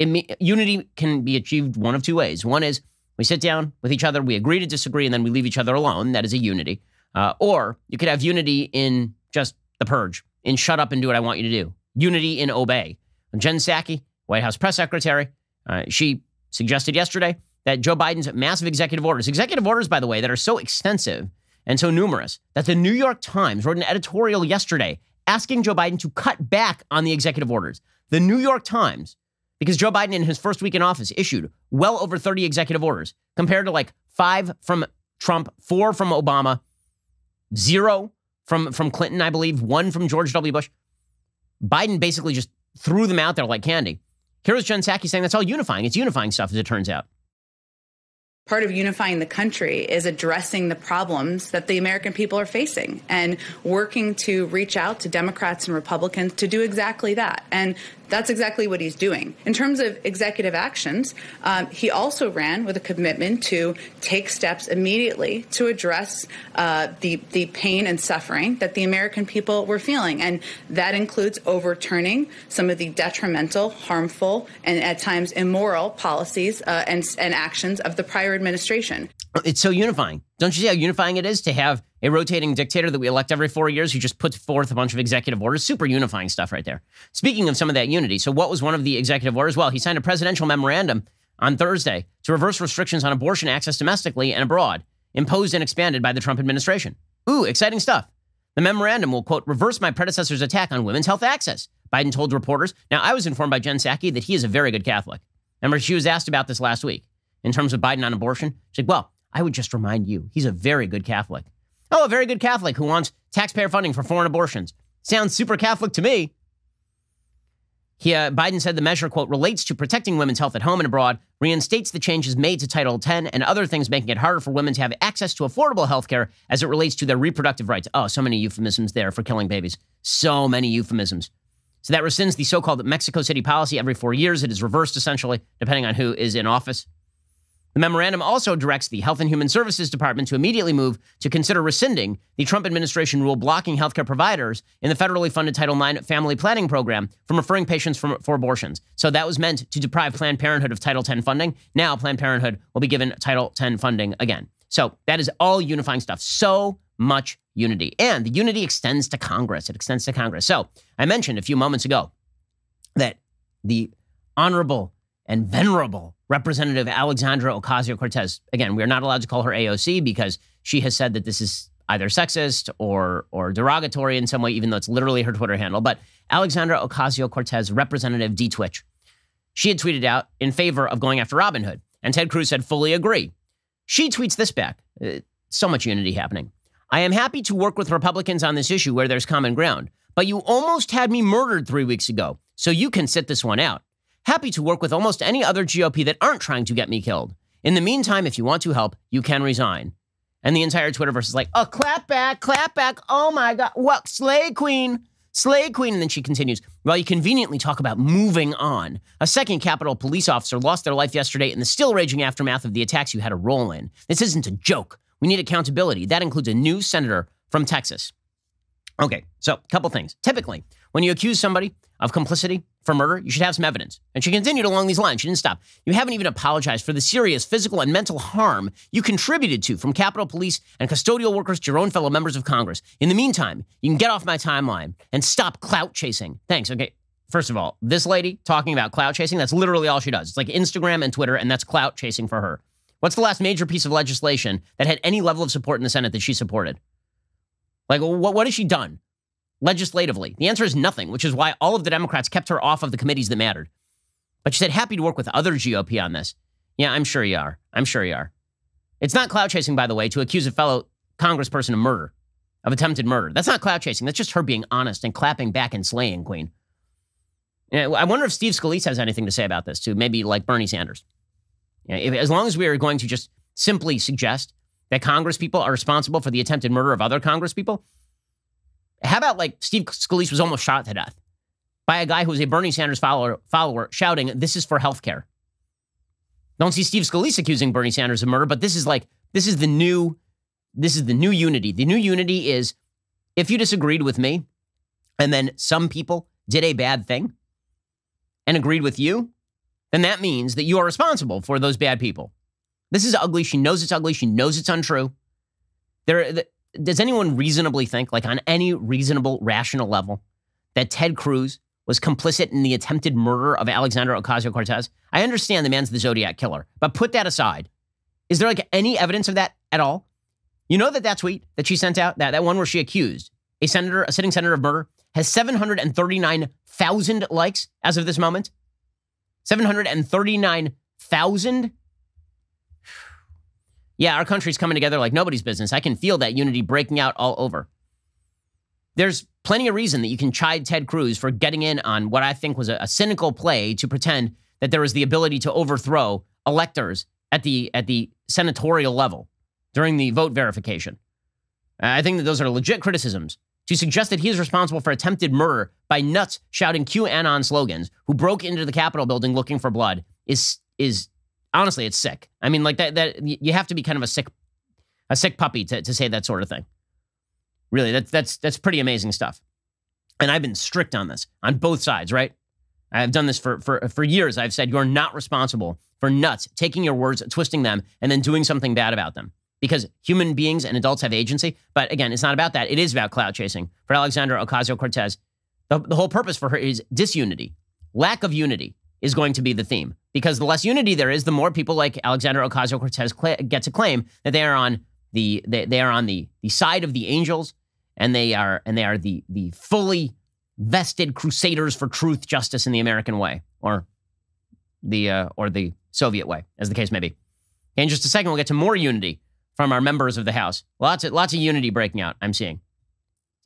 it, unity can be achieved one of two ways. One is we sit down with each other, we agree to disagree, and then we leave each other alone. That is a unity. Uh, or you could have unity in just the purge, in shut up and do what I want you to do, unity in obey. Jen Psaki, White House press secretary, uh, she suggested yesterday that Joe Biden's massive executive orders, executive orders, by the way, that are so extensive and so numerous that the New York Times wrote an editorial yesterday asking Joe Biden to cut back on the executive orders. The New York Times because Joe Biden in his first week in office issued well over 30 executive orders compared to like five from Trump, four from Obama, zero from, from Clinton, I believe, one from George W. Bush. Biden basically just threw them out there like candy. Here was Jen Psaki saying that's all unifying. It's unifying stuff, as it turns out part of unifying the country is addressing the problems that the American people are facing and working to reach out to Democrats and Republicans to do exactly that. And that's exactly what he's doing. In terms of executive actions, um, he also ran with a commitment to take steps immediately to address uh, the the pain and suffering that the American people were feeling, and that includes overturning some of the detrimental, harmful, and at times immoral policies uh, and and actions of the prior administration. It's so unifying. Don't you see how unifying it is to have a rotating dictator that we elect every four years who just puts forth a bunch of executive orders? Super unifying stuff right there. Speaking of some of that unity, so what was one of the executive orders? Well, he signed a presidential memorandum on Thursday to reverse restrictions on abortion access domestically and abroad, imposed and expanded by the Trump administration. Ooh, exciting stuff. The memorandum will, quote, reverse my predecessor's attack on women's health access, Biden told reporters. Now, I was informed by Jen Psaki that he is a very good Catholic. Remember, she was asked about this last week in terms of Biden on abortion? She's like, well, I would just remind you, he's a very good Catholic. Oh, a very good Catholic who wants taxpayer funding for foreign abortions. Sounds super Catholic to me. He, uh, Biden said the measure, quote, relates to protecting women's health at home and abroad, reinstates the changes made to Title X and other things, making it harder for women to have access to affordable health care as it relates to their reproductive rights. Oh, so many euphemisms there for killing babies. So many euphemisms. So that rescinds the so called Mexico City policy every four years. It is reversed, essentially, depending on who is in office. The memorandum also directs the Health and Human Services Department to immediately move to consider rescinding the Trump administration rule blocking healthcare providers in the federally funded Title IX family planning program from referring patients for, for abortions. So that was meant to deprive Planned Parenthood of Title X funding. Now Planned Parenthood will be given Title X funding again. So that is all unifying stuff. So much unity. And the unity extends to Congress. It extends to Congress. So I mentioned a few moments ago that the honorable and venerable Representative Alexandra Ocasio Cortez. Again, we are not allowed to call her AOC because she has said that this is either sexist or or derogatory in some way, even though it's literally her Twitter handle. But Alexandra Ocasio Cortez, Representative D Twitch, she had tweeted out in favor of going after Robin Hood, and Ted Cruz said, "Fully agree." She tweets this back. Uh, so much unity happening. I am happy to work with Republicans on this issue where there's common ground, but you almost had me murdered three weeks ago, so you can sit this one out happy to work with almost any other GOP that aren't trying to get me killed. In the meantime, if you want to help, you can resign. And the entire Twitterverse is like, oh, clap back, clap back. Oh my God. What? Slay Queen. Slay Queen. And then she continues, well, you conveniently talk about moving on, a second Capitol police officer lost their life yesterday in the still raging aftermath of the attacks you had a role in. This isn't a joke. We need accountability. That includes a new senator from Texas. Okay, so a couple things. Typically, when you accuse somebody of complicity for murder, you should have some evidence. And she continued along these lines. She didn't stop. You haven't even apologized for the serious physical and mental harm you contributed to from Capitol Police and custodial workers to your own fellow members of Congress. In the meantime, you can get off my timeline and stop clout chasing. Thanks. Okay. First of all, this lady talking about clout chasing, that's literally all she does. It's like Instagram and Twitter, and that's clout chasing for her. What's the last major piece of legislation that had any level of support in the Senate that she supported? Like, what, what has she done? legislatively? The answer is nothing, which is why all of the Democrats kept her off of the committees that mattered. But she said, happy to work with other GOP on this. Yeah, I'm sure you are. I'm sure you are. It's not cloud chasing, by the way, to accuse a fellow congressperson of murder, of attempted murder. That's not cloud chasing. That's just her being honest and clapping back and slaying Queen. I wonder if Steve Scalise has anything to say about this, too, maybe like Bernie Sanders. You know, if, as long as we are going to just simply suggest that Congress people are responsible for the attempted murder of other Congress people, how about like Steve Scalise was almost shot to death by a guy who was a Bernie Sanders follower, follower shouting, This is for healthcare. Don't see Steve Scalise accusing Bernie Sanders of murder, but this is like, this is the new, this is the new unity. The new unity is if you disagreed with me and then some people did a bad thing and agreed with you, then that means that you are responsible for those bad people. This is ugly. She knows it's ugly. She knows it's untrue. There, does anyone reasonably think, like on any reasonable, rational level, that Ted Cruz was complicit in the attempted murder of Alexander Ocasio Cortez? I understand the man's the Zodiac killer, but put that aside. Is there like any evidence of that at all? You know that that tweet that she sent out, that, that one where she accused a senator, a sitting senator of murder, has 739,000 likes as of this moment? 739,000? Yeah, our country's coming together like nobody's business. I can feel that unity breaking out all over. There's plenty of reason that you can chide Ted Cruz for getting in on what I think was a, a cynical play to pretend that there was the ability to overthrow electors at the at the senatorial level during the vote verification. I think that those are legit criticisms. To suggest that he is responsible for attempted murder by nuts shouting QAnon slogans who broke into the Capitol building looking for blood is is Honestly, it's sick. I mean, like that that you have to be kind of a sick a sick puppy to, to say that sort of thing. Really, that's that's that's pretty amazing stuff. And I've been strict on this on both sides, right? I've done this for for for years. I've said you're not responsible for nuts taking your words, twisting them, and then doing something bad about them. Because human beings and adults have agency. But again, it's not about that. It is about cloud chasing. For Alexandra Ocasio Cortez, the, the whole purpose for her is disunity, lack of unity is going to be the theme because the less unity there is, the more people like Alexander Ocasio Cortez cl- get to claim that they are on the they, they are on the the side of the angels and they are and they are the the fully vested crusaders for truth, justice, and the American way, or the uh, or the Soviet way, as the case may be. In just a second, we'll get to more unity from our members of the House. Lots of lots of unity breaking out. I'm seeing.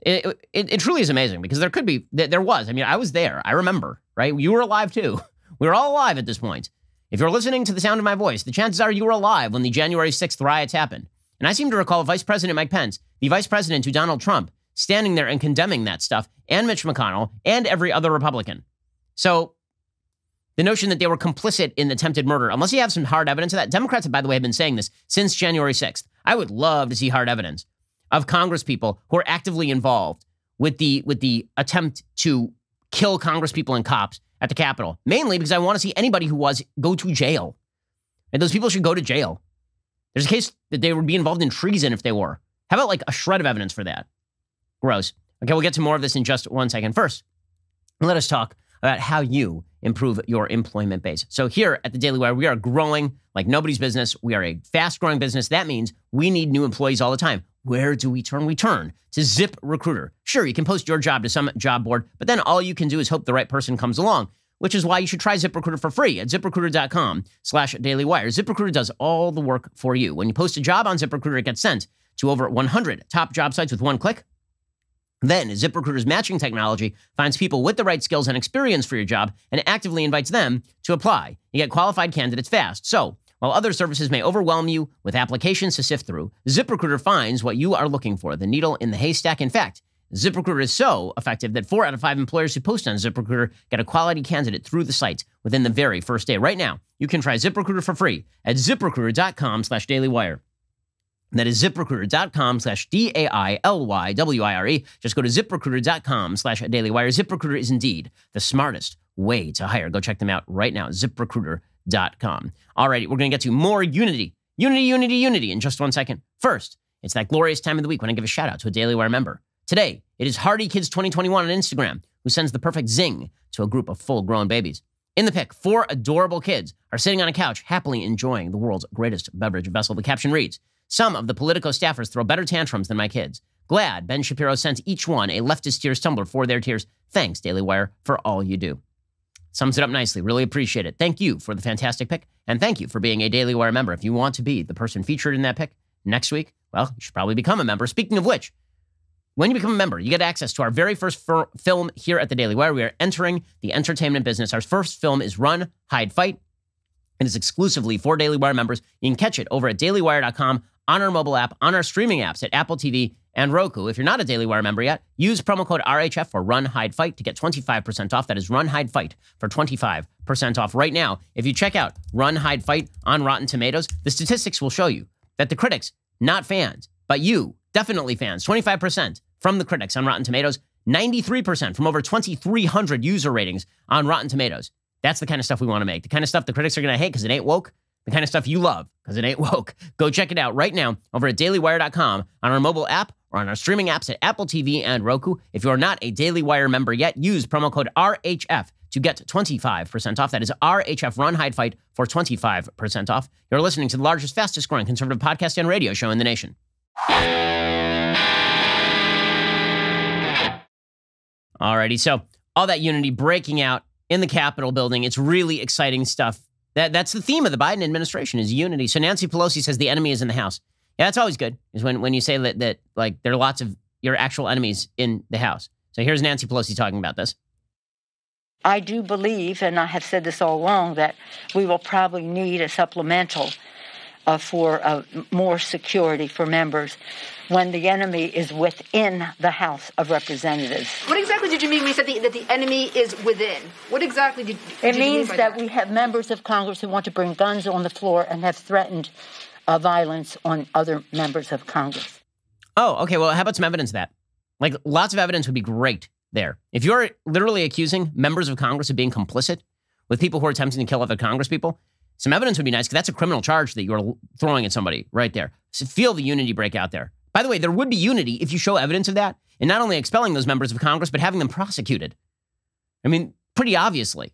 It, it, it truly is amazing because there could be there was. I mean, I was there. I remember, right? You were alive too. [LAUGHS] We're all alive at this point. If you're listening to the sound of my voice, the chances are you were alive when the January 6th riots happened. And I seem to recall Vice President Mike Pence, the vice president to Donald Trump, standing there and condemning that stuff, and Mitch McConnell, and every other Republican. So the notion that they were complicit in attempted murder, unless you have some hard evidence of that. Democrats, by the way, have been saying this since January 6th. I would love to see hard evidence of Congress people who are actively involved with the with the attempt to kill Congress people and cops at the Capitol, mainly because I want to see anybody who was go to jail. And those people should go to jail. There's a case that they would be involved in treason if they were. How about like a shred of evidence for that? Gross. Okay, we'll get to more of this in just one second. First, let us talk about how you improve your employment base. So here at the Daily Wire, we are growing like nobody's business. We are a fast growing business. That means we need new employees all the time. Where do we turn? We turn to Zip Recruiter. Sure, you can post your job to some job board, but then all you can do is hope the right person comes along, which is why you should try ZipRecruiter for free at ziprecruiter.com slash dailywire. ZipRecruiter does all the work for you. When you post a job on ZipRecruiter, it gets sent to over 100 top job sites with one click. Then ZipRecruiter's matching technology finds people with the right skills and experience for your job and actively invites them to apply. You get qualified candidates fast. So while other services may overwhelm you with applications to sift through, ZipRecruiter finds what you are looking for the needle in the haystack. In fact, ZipRecruiter is so effective that four out of five employers who post on ZipRecruiter get a quality candidate through the site within the very first day. Right now, you can try ZipRecruiter for free at ziprecruiter.com slash dailywire. That is ziprecruiter.com slash D A I L Y W I R E. Just go to ziprecruiter.com slash dailywire. ZipRecruiter is indeed the smartest way to hire. Go check them out right now, ziprecruiter.com unity.com. All righty, we're going to get to more Unity. Unity, Unity, Unity in just one second. First, it's that glorious time of the week when I give a shout out to a Daily Wire member. Today, it is Hardy Kids 2021 on Instagram who sends the perfect zing to a group of full grown babies. In the pic, four adorable kids are sitting on a couch, happily enjoying the world's greatest beverage vessel. The caption reads Some of the Politico staffers throw better tantrums than my kids. Glad Ben Shapiro sent each one a leftist tears tumbler for their tears. Thanks, Daily Wire, for all you do. Sums it up nicely. Really appreciate it. Thank you for the fantastic pick. And thank you for being a Daily Wire member. If you want to be the person featured in that pick next week, well, you should probably become a member. Speaking of which, when you become a member, you get access to our very first fir- film here at the Daily Wire. We are entering the entertainment business. Our first film is Run, Hide, Fight. It is exclusively for Daily Wire members. You can catch it over at dailywire.com, on our mobile app, on our streaming apps at Apple TV, and Roku. If you're not a Daily Wire member yet, use promo code RHF for Run Hide Fight to get 25% off. That is Run Hide Fight for 25% off right now. If you check out Run Hide Fight on Rotten Tomatoes, the statistics will show you that the critics, not fans, but you, definitely fans, 25% from the critics on Rotten Tomatoes, 93% from over 2,300 user ratings on Rotten Tomatoes. That's the kind of stuff we want to make. The kind of stuff the critics are going to hate because it ain't woke the kind of stuff you love because it ain't woke. Go check it out right now over at dailywire.com on our mobile app or on our streaming apps at Apple TV and Roku. If you are not a Daily Wire member yet, use promo code RHF to get 25% off. That is RHF Ron Hyde Fight for 25% off. You're listening to the largest, fastest growing conservative podcast and radio show in the nation. Alrighty, so all that unity breaking out in the Capitol building. It's really exciting stuff. That, that's the theme of the Biden administration is unity. So Nancy Pelosi says the enemy is in the House. Yeah, that's always good. Is when when you say that that like there are lots of your actual enemies in the House. So here's Nancy Pelosi talking about this. I do believe, and I have said this all along, that we will probably need a supplemental uh, for uh, more security for members when the enemy is within the House of Representatives. What exactly did you mean when you said the, that the enemy is within? What exactly did, did it means mean that, that, we have members of Congress who want to bring guns on the floor and have threatened uh, violence on other members of Congress. Oh, okay. Well, how about some evidence of that? Like, lots of evidence would be great there. If you're literally accusing members of Congress of being complicit with people who are attempting to kill other Congresspeople, some evidence would be nice because that's a criminal charge that you're throwing at somebody right there. So feel the unity break out there. By the way, there would be unity if you show evidence of that and not only expelling those members of Congress, but having them prosecuted. I mean, pretty obviously.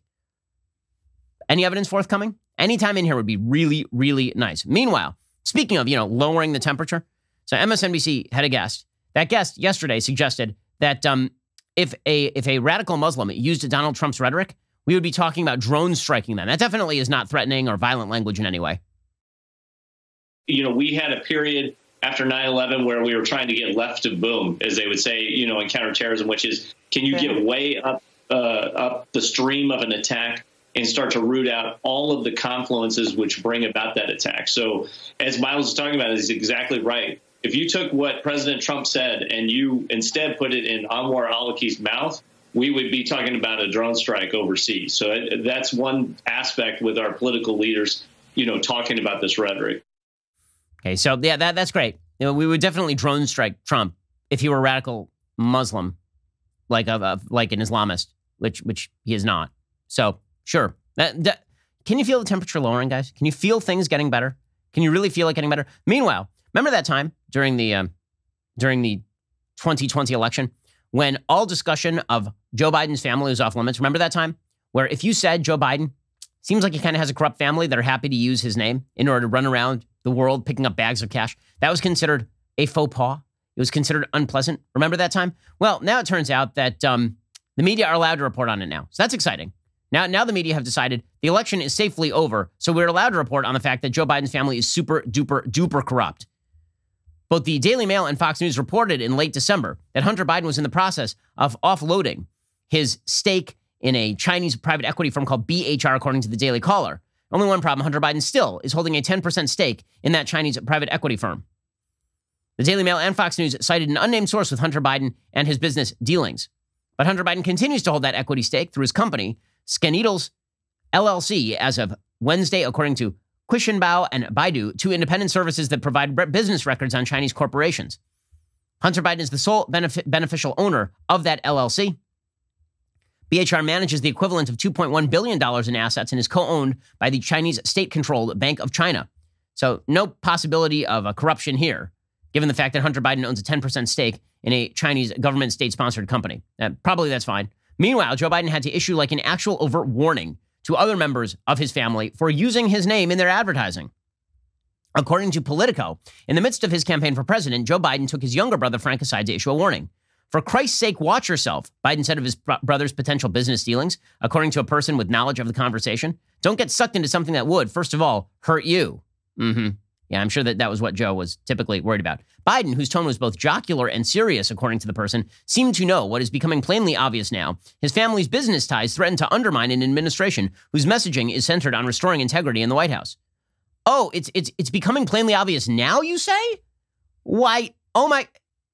Any evidence forthcoming? Any time in here would be really, really nice. Meanwhile, Speaking of, you know, lowering the temperature. So MSNBC had a guest. That guest yesterday suggested that um, if a if a radical Muslim used Donald Trump's rhetoric, we would be talking about drones striking them. That definitely is not threatening or violent language in any way. You know, we had a period after 9-11 where we were trying to get left of boom, as they would say, you know, in counterterrorism, which is can you get way up uh, up the stream of an attack and start to root out all of the confluences which bring about that attack. So, as Miles is talking about, he's exactly right. If you took what President Trump said and you instead put it in Anwar al mouth, we would be talking about a drone strike overseas. So that's one aspect with our political leaders, you know, talking about this rhetoric. Okay, so yeah, that that's great. You know, we would definitely drone strike Trump if he were a radical Muslim, like a, a like an Islamist, which which he is not. So Sure. That, that, can you feel the temperature lowering, guys? Can you feel things getting better? Can you really feel it getting better? Meanwhile, remember that time during the um, during the 2020 election when all discussion of Joe Biden's family was off limits. Remember that time where if you said Joe Biden seems like he kind of has a corrupt family that are happy to use his name in order to run around the world picking up bags of cash, that was considered a faux pas. It was considered unpleasant. Remember that time? Well, now it turns out that um, the media are allowed to report on it now, so that's exciting. Now, now the media have decided the election is safely over, so we're allowed to report on the fact that Joe Biden's family is super duper duper corrupt. Both the Daily Mail and Fox News reported in late December that Hunter Biden was in the process of offloading his stake in a Chinese private equity firm called BHR, according to the Daily Caller. Only one problem Hunter Biden still is holding a 10% stake in that Chinese private equity firm. The Daily Mail and Fox News cited an unnamed source with Hunter Biden and his business dealings. But Hunter Biden continues to hold that equity stake through his company, Skeneedles LLC as of Wednesday, according to Quishinbao and Baidu, two independent services that provide business records on Chinese corporations. Hunter Biden is the sole benef- beneficial owner of that LLC. BHR manages the equivalent of $2.1 billion in assets and is co owned by the Chinese state controlled Bank of China. So, no possibility of a corruption here, given the fact that Hunter Biden owns a 10% stake in a Chinese government state sponsored company. Uh, probably that's fine. Meanwhile, Joe Biden had to issue like an actual overt warning to other members of his family for using his name in their advertising. According to Politico, in the midst of his campaign for president, Joe Biden took his younger brother Frank aside to issue a warning. For Christ's sake, watch yourself, Biden said of his brother's potential business dealings, according to a person with knowledge of the conversation. Don't get sucked into something that would, first of all, hurt you. Mm-hmm. Yeah, I'm sure that that was what Joe was typically worried about. Biden, whose tone was both jocular and serious, according to the person, seemed to know what is becoming plainly obvious now. His family's business ties threaten to undermine an administration whose messaging is centered on restoring integrity in the White House. Oh, it's it's it's becoming plainly obvious now. You say? Why? Oh my!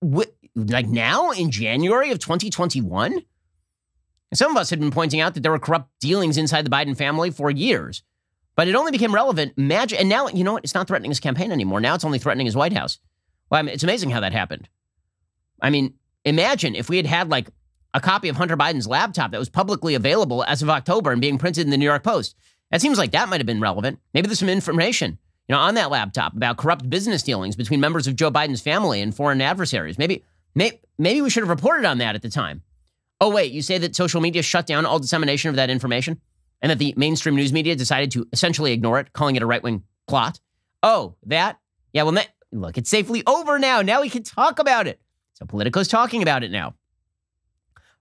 Wh- like now in January of 2021. Some of us had been pointing out that there were corrupt dealings inside the Biden family for years. But it only became relevant. Magic, and now you know what? It's not threatening his campaign anymore. Now it's only threatening his White House. Well, I mean, it's amazing how that happened. I mean, imagine if we had had like a copy of Hunter Biden's laptop that was publicly available as of October and being printed in the New York Post. That seems like that might have been relevant. Maybe there's some information, you know, on that laptop about corrupt business dealings between members of Joe Biden's family and foreign adversaries. Maybe, may, maybe we should have reported on that at the time. Oh wait, you say that social media shut down all dissemination of that information? and that the mainstream news media decided to essentially ignore it, calling it a right wing plot. Oh, that? Yeah, well, that, look, it's safely over now. Now we can talk about it. So Politico's talking about it now.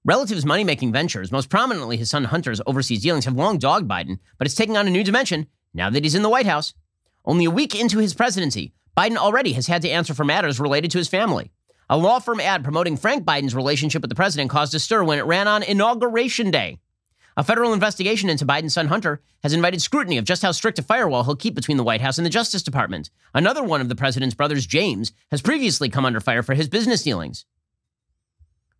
Relative's money making ventures, most prominently his son Hunter's overseas dealings, have long dogged Biden, but it's taking on a new dimension now that he's in the White House. Only a week into his presidency, Biden already has had to answer for matters related to his family. A law firm ad promoting Frank Biden's relationship with the president caused a stir when it ran on Inauguration Day. A federal investigation into Biden's son Hunter has invited scrutiny of just how strict a firewall he'll keep between the White House and the Justice Department. Another one of the president's brothers, James, has previously come under fire for his business dealings.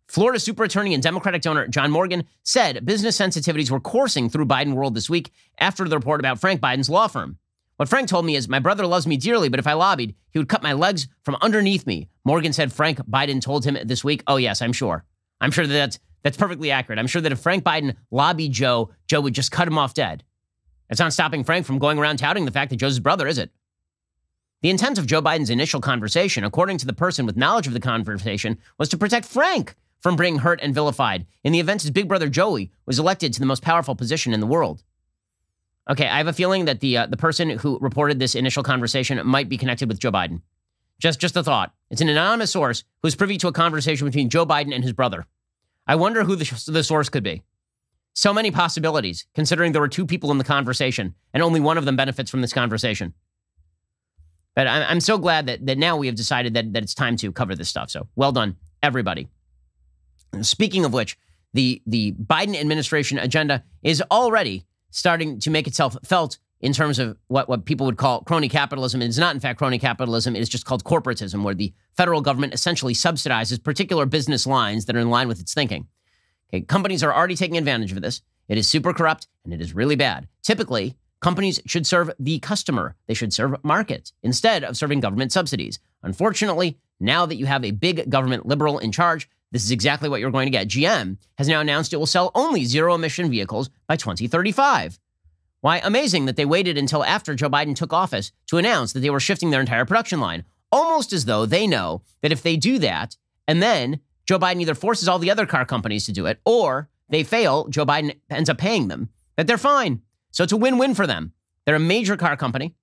Florida super attorney and Democratic donor John Morgan said business sensitivities were coursing through Biden world this week after the report about Frank Biden's law firm. What Frank told me is, my brother loves me dearly, but if I lobbied, he would cut my legs from underneath me. Morgan said Frank Biden told him this week. Oh, yes, I'm sure. I'm sure that that's that's perfectly accurate. I'm sure that if Frank Biden lobbied Joe, Joe would just cut him off dead. It's not stopping Frank from going around touting the fact that Joe's his brother, is it? The intent of Joe Biden's initial conversation, according to the person with knowledge of the conversation, was to protect Frank from being hurt and vilified in the event his big brother Joey was elected to the most powerful position in the world. Okay, I have a feeling that the uh, the person who reported this initial conversation might be connected with Joe Biden. Just just a thought. It's an anonymous source who's privy to a conversation between Joe Biden and his brother. I wonder who the, the source could be. So many possibilities, considering there were two people in the conversation, and only one of them benefits from this conversation. But I'm, so glad that, that now we have decided that, that it's time to cover this stuff. So well done, everybody. Speaking of which, the, the Biden administration agenda is already starting to make itself felt in terms of what, what people would call crony capitalism. It is not, in fact, crony capitalism. It is just called corporatism, where the federal government essentially subsidizes particular business lines that are in line with its thinking. Okay, companies are already taking advantage of this. It is super corrupt and it is really bad. Typically, companies should serve the customer, they should serve markets instead of serving government subsidies. Unfortunately, now that you have a big government liberal in charge, this is exactly what you're going to get. GM has now announced it will sell only zero emission vehicles by 2035. Why, amazing that they waited until after Joe Biden took office to announce that they were shifting their entire production line, almost as though they know that if they do that, and then Joe Biden either forces all the other car companies to do it or they fail, Joe Biden ends up paying them, that they're fine. So it's a win win for them. They're a major car company.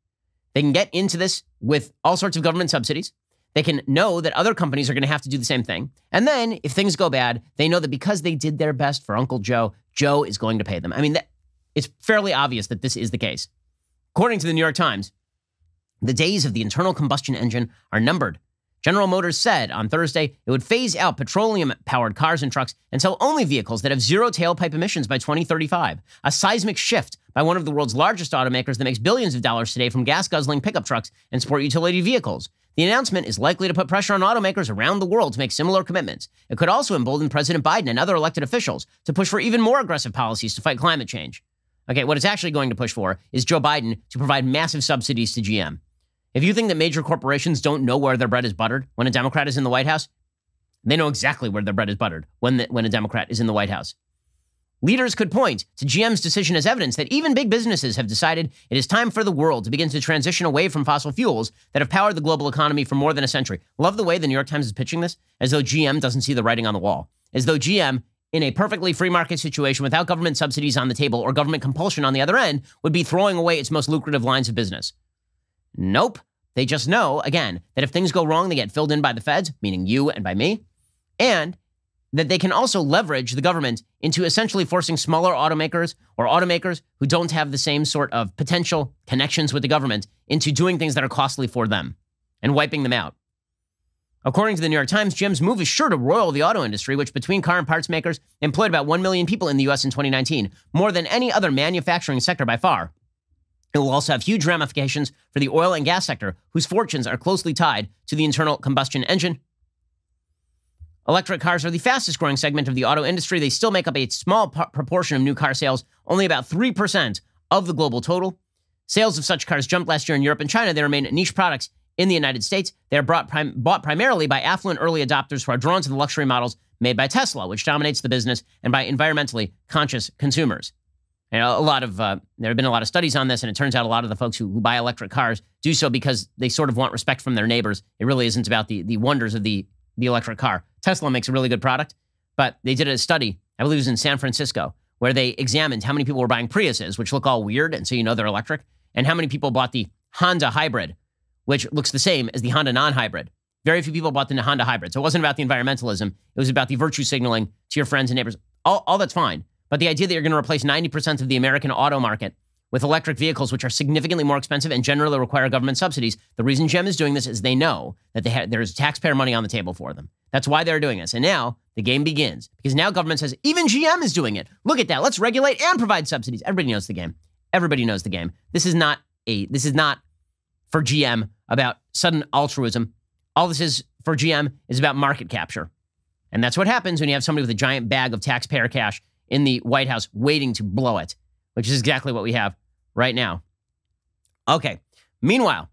They can get into this with all sorts of government subsidies. They can know that other companies are going to have to do the same thing. And then if things go bad, they know that because they did their best for Uncle Joe, Joe is going to pay them. I mean, that, it's fairly obvious that this is the case. According to the New York Times, the days of the internal combustion engine are numbered. General Motors said on Thursday it would phase out petroleum powered cars and trucks and sell only vehicles that have zero tailpipe emissions by 2035, a seismic shift by one of the world's largest automakers that makes billions of dollars today from gas guzzling pickup trucks and sport utility vehicles. The announcement is likely to put pressure on automakers around the world to make similar commitments. It could also embolden President Biden and other elected officials to push for even more aggressive policies to fight climate change. Okay, what it's actually going to push for is Joe Biden to provide massive subsidies to GM. If you think that major corporations don't know where their bread is buttered when a Democrat is in the White House, they know exactly where their bread is buttered when, the, when a Democrat is in the White House. Leaders could point to GM's decision as evidence that even big businesses have decided it is time for the world to begin to transition away from fossil fuels that have powered the global economy for more than a century. Love the way the New York Times is pitching this as though GM doesn't see the writing on the wall, as though GM in a perfectly free market situation without government subsidies on the table or government compulsion on the other end would be throwing away its most lucrative lines of business. Nope. They just know, again, that if things go wrong, they get filled in by the feds, meaning you and by me, and that they can also leverage the government into essentially forcing smaller automakers or automakers who don't have the same sort of potential connections with the government into doing things that are costly for them and wiping them out. According to the New York Times, GM's move is sure to roil the auto industry, which between car and parts makers employed about 1 million people in the US in 2019, more than any other manufacturing sector by far. It will also have huge ramifications for the oil and gas sector, whose fortunes are closely tied to the internal combustion engine. Electric cars are the fastest growing segment of the auto industry. They still make up a small p- proportion of new car sales, only about 3% of the global total. Sales of such cars jumped last year in Europe and China. They remain niche products in the United States. They're prim- bought primarily by affluent early adopters who are drawn to the luxury models made by Tesla, which dominates the business, and by environmentally conscious consumers. And a lot of uh, there have been a lot of studies on this, and it turns out a lot of the folks who, who, buy electric cars do so because they sort of want respect from their neighbors. It really isn't about the the wonders of the the electric car. Tesla makes a really good product, but they did a study, I believe it was in San Francisco, where they examined how many people were buying Priuses, which look all weird, and so you know they're electric, and how many people bought the Honda hybrid, which looks the same as the Honda non hybrid. Very few people bought the Honda hybrid. So it wasn't about the environmentalism, it was about the virtue signaling to your friends and neighbors. All, all that's fine. But the idea that you're going to replace 90% of the American auto market with electric vehicles, which are significantly more expensive and generally require government subsidies. The reason GM is doing this is they know that they ha- there's taxpayer money on the table for them. That's why they're doing this. And now the game begins because now government says, even GM is doing it. Look at that. Let's regulate and provide subsidies. Everybody knows the game. Everybody knows the game. This is not a, this is not for GM about sudden altruism. All this is for GM is about market capture. And that's what happens when you have somebody with a giant bag of taxpayer cash in the White House waiting to blow it, which is exactly what we have right now. Okay. Meanwhile,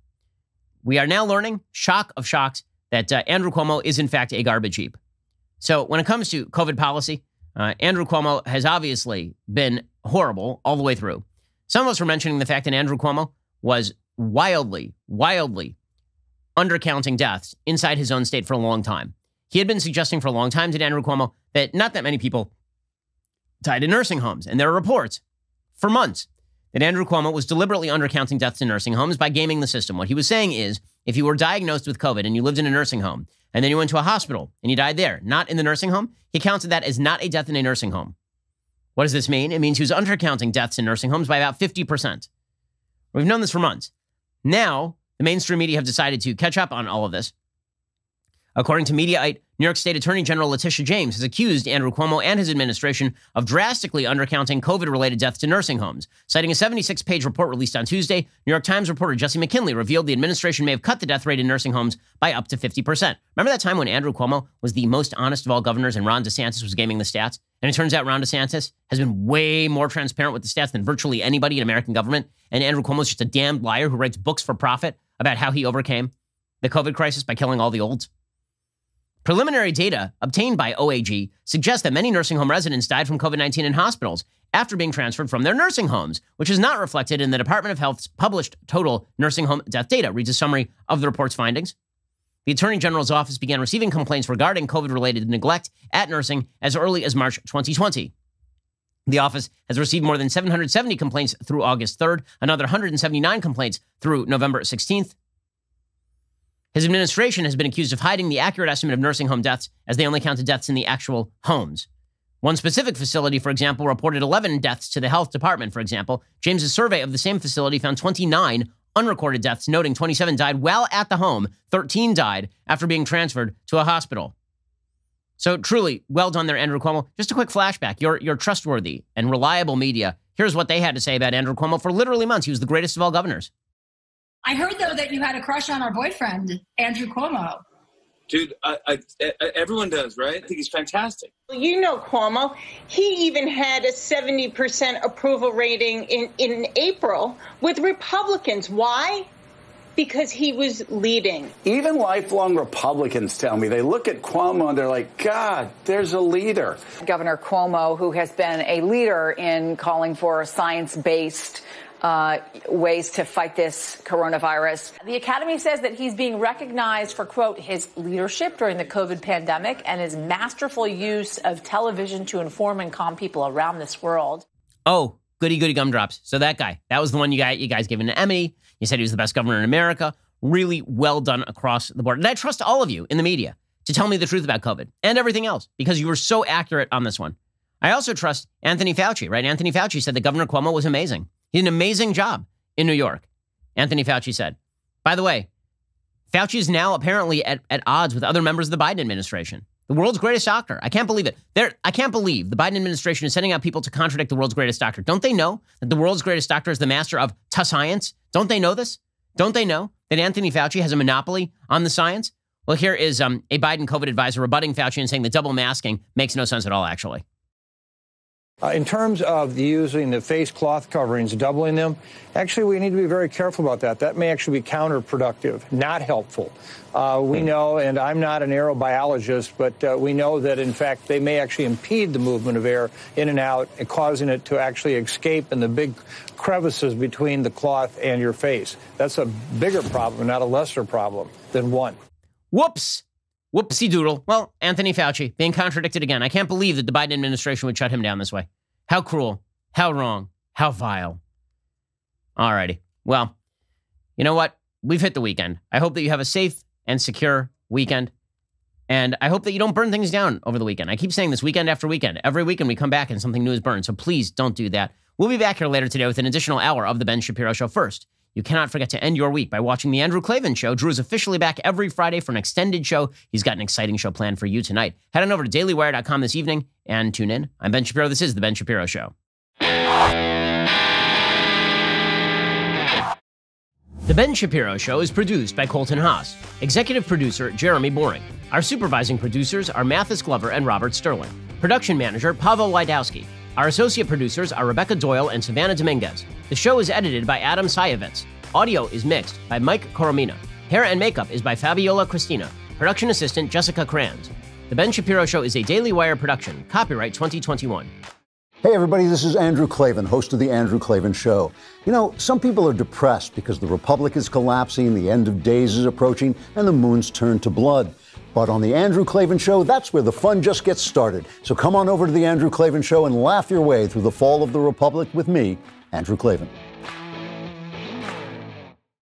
we are now learning, shock of shocks, that uh, Andrew Cuomo is in fact a garbage heap. So when it comes to COVID policy, uh, Andrew Cuomo has obviously been horrible all the way through. Some of us were mentioning the fact that Andrew Cuomo was wildly, wildly undercounting deaths inside his own state for a long time. He had been suggesting for a long time to Andrew Cuomo that not that many people died in nursing homes, and there are reports for months that Andrew Cuomo was deliberately undercounting deaths in nursing homes by gaming the system. What he was saying is if you were diagnosed with COVID and you lived in a nursing home, and then you went to a hospital and you died there, not in the nursing home, he counted that as not a death in a nursing home. What does this mean? It means he was undercounting deaths in nursing homes by about 50%. We've known this for months. Now, the mainstream media have decided to catch up on all of this. According to Mediaite, New York State Attorney General Letitia James has accused Andrew Cuomo and his administration of drastically undercounting COVID related deaths to nursing homes. Citing a 76 page report released on Tuesday, New York Times reporter Jesse McKinley revealed the administration may have cut the death rate in nursing homes by up to 50%. Remember that time when Andrew Cuomo was the most honest of all governors and Ron DeSantis was gaming the stats? And it turns out Ron DeSantis has been way more transparent with the stats than virtually anybody in American government. And Andrew Cuomo is just a damned liar who writes books for profit about how he overcame the COVID crisis by killing all the olds. Preliminary data obtained by OAG suggests that many nursing home residents died from COVID 19 in hospitals after being transferred from their nursing homes, which is not reflected in the Department of Health's published total nursing home death data. Reads a summary of the report's findings. The Attorney General's office began receiving complaints regarding COVID related neglect at nursing as early as March 2020. The office has received more than 770 complaints through August 3rd, another 179 complaints through November 16th. His administration has been accused of hiding the accurate estimate of nursing home deaths, as they only counted deaths in the actual homes. One specific facility, for example, reported 11 deaths to the health department, for example. James's survey of the same facility found 29 unrecorded deaths, noting 27 died while at the home, 13 died after being transferred to a hospital. So truly, well done there, Andrew Cuomo. Just a quick flashback. Your your trustworthy and reliable media. Here's what they had to say about Andrew Cuomo for literally months. He was the greatest of all governors. I heard though that you had a crush on our boyfriend Andrew Cuomo. Dude, I, I, I, everyone does, right? I think he's fantastic. You know Cuomo. He even had a 70% approval rating in, in April with Republicans. Why? Because he was leading. Even lifelong Republicans tell me they look at Cuomo and they're like, God, there's a leader. Governor Cuomo, who has been a leader in calling for science based uh, ways to fight this coronavirus. The Academy says that he's being recognized for, quote, his leadership during the COVID pandemic and his masterful use of television to inform and calm people around this world. Oh, goody goody gumdrops. So that guy, that was the one you got you guys gave an Emmy. You said he was the best governor in America. Really well done across the board. And I trust all of you in the media to tell me the truth about COVID and everything else because you were so accurate on this one. I also trust Anthony Fauci, right? Anthony Fauci said that Governor Cuomo was amazing. He did an amazing job in New York, Anthony Fauci said. By the way, Fauci is now apparently at, at odds with other members of the Biden administration. The world's greatest doctor. I can't believe it. There, I can't believe the Biden administration is sending out people to contradict the world's greatest doctor. Don't they know that the world's greatest doctor is the master of to science? Don't they know this? Don't they know that Anthony Fauci has a monopoly on the science? Well, here is um, a Biden COVID advisor rebutting Fauci and saying that double masking makes no sense at all, actually. Uh, in terms of using the face cloth coverings, doubling them, actually we need to be very careful about that. That may actually be counterproductive, not helpful. Uh, we hmm. know, and I'm not an aerobiologist, but uh, we know that in fact they may actually impede the movement of air in and out, causing it to actually escape in the big crevices between the cloth and your face. That's a bigger problem, not a lesser problem than one. Whoops! Whoopsie doodle. Well, Anthony Fauci being contradicted again. I can't believe that the Biden administration would shut him down this way. How cruel. How wrong. How vile. Alrighty. Well, you know what? We've hit the weekend. I hope that you have a safe and secure weekend. And I hope that you don't burn things down over the weekend. I keep saying this weekend after weekend. Every weekend we come back and something new is burned. So please don't do that. We'll be back here later today with an additional hour of The Ben Shapiro Show first. You cannot forget to end your week by watching The Andrew Clavin Show. Drew is officially back every Friday for an extended show. He's got an exciting show planned for you tonight. Head on over to dailywire.com this evening and tune in. I'm Ben Shapiro. This is The Ben Shapiro Show. The Ben Shapiro Show is produced by Colton Haas, executive producer Jeremy Boring. Our supervising producers are Mathis Glover and Robert Sterling, production manager Pavel Wydowski. Our associate producers are Rebecca Doyle and Savannah Dominguez. The show is edited by Adam Sayevitz. Audio is mixed by Mike Coromina. Hair and makeup is by Fabiola Cristina. Production assistant Jessica Kranz. The Ben Shapiro Show is a Daily Wire production, copyright 2021. Hey, everybody, this is Andrew Clavin, host of The Andrew Clavin Show. You know, some people are depressed because the Republic is collapsing, the end of days is approaching, and the moon's turned to blood. But on The Andrew Clavin Show, that's where the fun just gets started. So come on over to The Andrew Clavin Show and laugh your way through the fall of the Republic with me, Andrew Clavin.